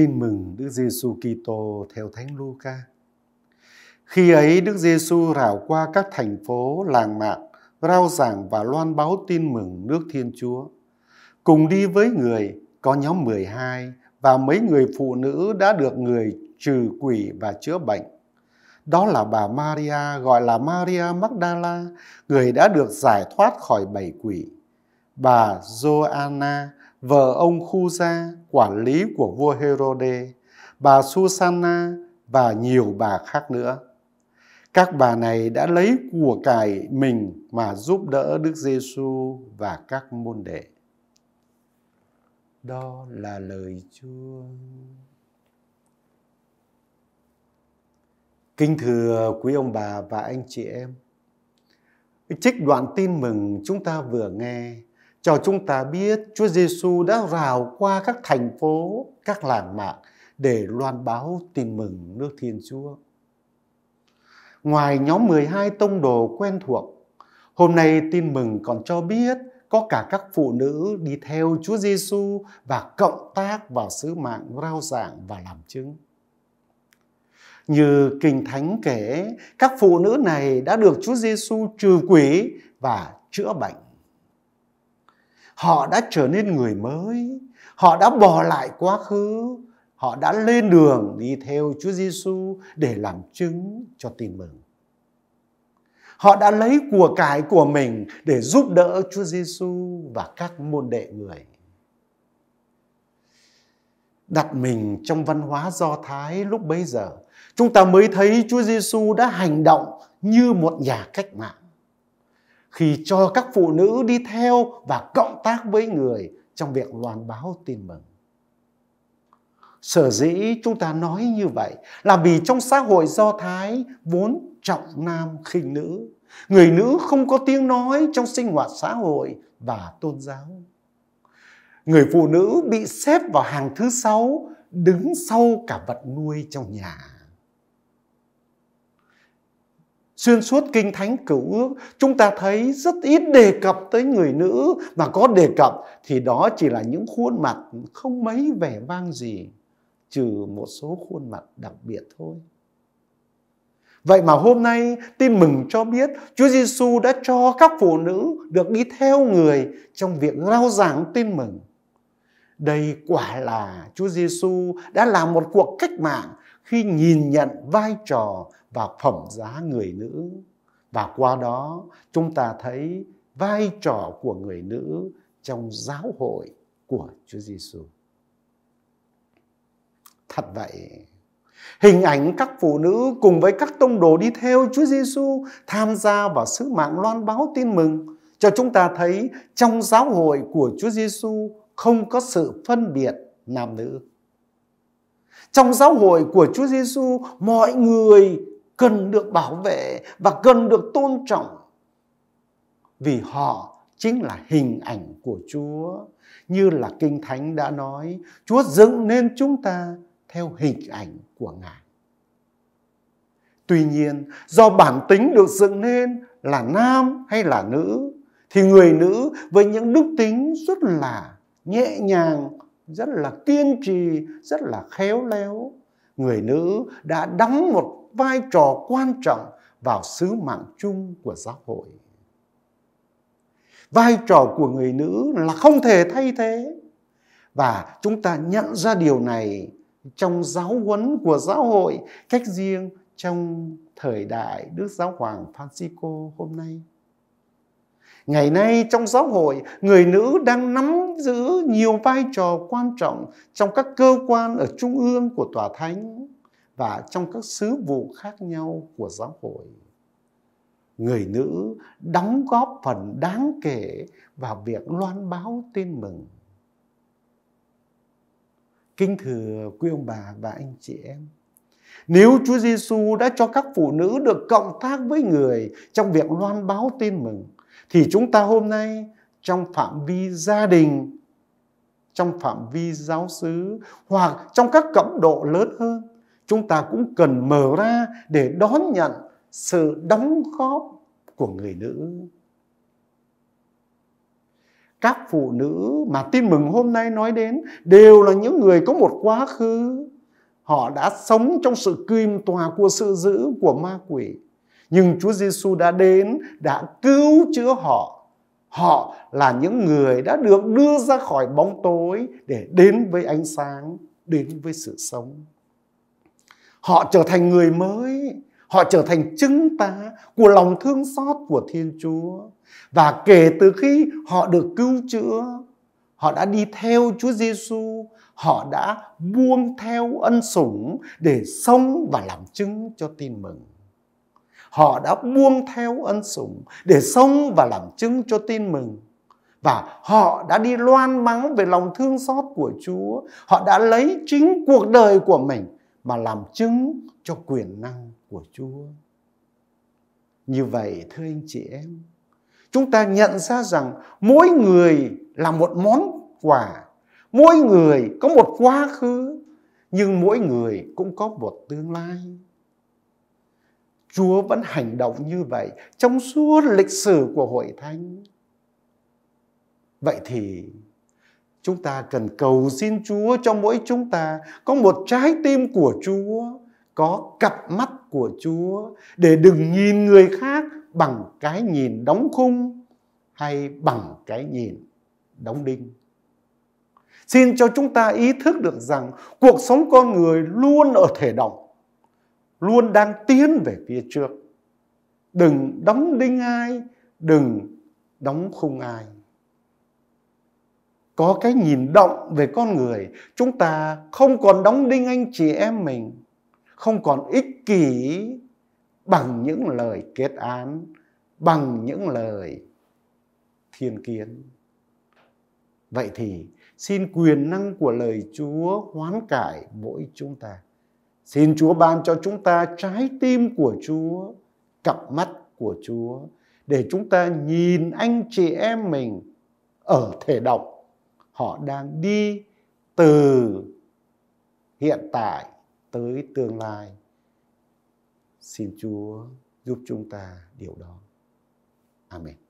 Tin mừng Đức Giêsu Kitô theo Thánh Luca. Khi ấy Đức Giêsu rảo qua các thành phố làng mạc, rao giảng và loan báo tin mừng nước Thiên Chúa. Cùng đi với người có nhóm 12 và mấy người phụ nữ đã được người trừ quỷ và chữa bệnh. Đó là bà Maria gọi là Maria Magdala, người đã được giải thoát khỏi bảy quỷ. Bà Joanna, vợ ông Khu Gia, quản lý của vua Herode, bà Susanna và nhiều bà khác nữa. Các bà này đã lấy của cải mình mà giúp đỡ Đức Giêsu và các môn đệ. Đó là lời Chúa. Kính thưa quý ông bà và anh chị em, trích đoạn tin mừng chúng ta vừa nghe cho chúng ta biết Chúa Giêsu đã rào qua các thành phố, các làng mạc để loan báo tin mừng nước Thiên Chúa. Ngoài nhóm 12 tông đồ quen thuộc, hôm nay tin mừng còn cho biết có cả các phụ nữ đi theo Chúa Giêsu và cộng tác vào sứ mạng rao giảng và làm chứng. Như Kinh Thánh kể, các phụ nữ này đã được Chúa Giêsu trừ quỷ và chữa bệnh họ đã trở nên người mới họ đã bỏ lại quá khứ họ đã lên đường đi theo Chúa Giêsu để làm chứng cho tin mừng họ đã lấy của cải của mình để giúp đỡ Chúa Giêsu và các môn đệ người đặt mình trong văn hóa Do Thái lúc bấy giờ, chúng ta mới thấy Chúa Giêsu đã hành động như một nhà cách mạng khi cho các phụ nữ đi theo và cộng tác với người trong việc loan báo tin mừng. Sở dĩ chúng ta nói như vậy là vì trong xã hội Do Thái vốn trọng nam khinh nữ. Người nữ không có tiếng nói trong sinh hoạt xã hội và tôn giáo. Người phụ nữ bị xếp vào hàng thứ sáu đứng sau cả vật nuôi trong nhà xuyên suốt kinh thánh cửu ước chúng ta thấy rất ít đề cập tới người nữ mà có đề cập thì đó chỉ là những khuôn mặt không mấy vẻ vang gì trừ một số khuôn mặt đặc biệt thôi Vậy mà hôm nay tin mừng cho biết Chúa Giêsu đã cho các phụ nữ được đi theo người trong việc rao giảng tin mừng đây quả là Chúa Giêsu đã làm một cuộc cách mạng khi nhìn nhận vai trò và phẩm giá người nữ và qua đó chúng ta thấy vai trò của người nữ trong giáo hội của Chúa Giêsu. Thật vậy, hình ảnh các phụ nữ cùng với các tông đồ đi theo Chúa Giêsu tham gia vào sứ mạng loan báo tin mừng cho chúng ta thấy trong giáo hội của Chúa Giêsu không có sự phân biệt nam nữ. Trong giáo hội của Chúa Giêsu, mọi người cần được bảo vệ và cần được tôn trọng vì họ chính là hình ảnh của Chúa. Như là Kinh Thánh đã nói, Chúa dựng nên chúng ta theo hình ảnh của Ngài. Tuy nhiên, do bản tính được dựng nên là nam hay là nữ, thì người nữ với những đức tính rất là nhẹ nhàng rất là kiên trì rất là khéo léo người nữ đã đóng một vai trò quan trọng vào sứ mạng chung của giáo hội vai trò của người nữ là không thể thay thế và chúng ta nhận ra điều này trong giáo huấn của giáo hội cách riêng trong thời đại Đức Giáo Hoàng Francisco hôm nay. Ngày nay trong giáo hội, người nữ đang nắm giữ nhiều vai trò quan trọng trong các cơ quan ở trung ương của tòa thánh và trong các sứ vụ khác nhau của giáo hội. Người nữ đóng góp phần đáng kể vào việc loan báo tin mừng. Kính thưa quý ông bà và anh chị em, nếu Chúa Giêsu đã cho các phụ nữ được cộng tác với người trong việc loan báo tin mừng, thì chúng ta hôm nay trong phạm vi gia đình trong phạm vi giáo xứ hoặc trong các cộng độ lớn hơn chúng ta cũng cần mở ra để đón nhận sự đóng góp của người nữ các phụ nữ mà tin mừng hôm nay nói đến đều là những người có một quá khứ họ đã sống trong sự kim tòa của sự giữ của ma quỷ nhưng Chúa Giêsu đã đến đã cứu chữa họ họ là những người đã được đưa ra khỏi bóng tối để đến với ánh sáng đến với sự sống họ trở thành người mới họ trở thành chứng tá của lòng thương xót của thiên chúa và kể từ khi họ được cứu chữa họ đã đi theo chúa giêsu họ đã buông theo ân sủng để sống và làm chứng cho tin mừng họ đã buông theo ân sủng để sống và làm chứng cho tin mừng và họ đã đi loan báo về lòng thương xót của Chúa. Họ đã lấy chính cuộc đời của mình mà làm chứng cho quyền năng của Chúa. Như vậy thưa anh chị em, chúng ta nhận ra rằng mỗi người là một món quà, mỗi người có một quá khứ, nhưng mỗi người cũng có một tương lai. Chúa vẫn hành động như vậy trong suốt lịch sử của hội thánh. Vậy thì chúng ta cần cầu xin Chúa cho mỗi chúng ta có một trái tim của Chúa, có cặp mắt của Chúa để đừng nhìn người khác bằng cái nhìn đóng khung hay bằng cái nhìn đóng đinh. Xin cho chúng ta ý thức được rằng cuộc sống con người luôn ở thể động luôn đang tiến về phía trước đừng đóng đinh ai đừng đóng khung ai có cái nhìn động về con người chúng ta không còn đóng đinh anh chị em mình không còn ích kỷ bằng những lời kết án bằng những lời thiên kiến vậy thì xin quyền năng của lời chúa hoán cải mỗi chúng ta Xin Chúa ban cho chúng ta trái tim của Chúa, cặp mắt của Chúa để chúng ta nhìn anh chị em mình ở thể động. Họ đang đi từ hiện tại tới tương lai. Xin Chúa giúp chúng ta điều đó. Amen.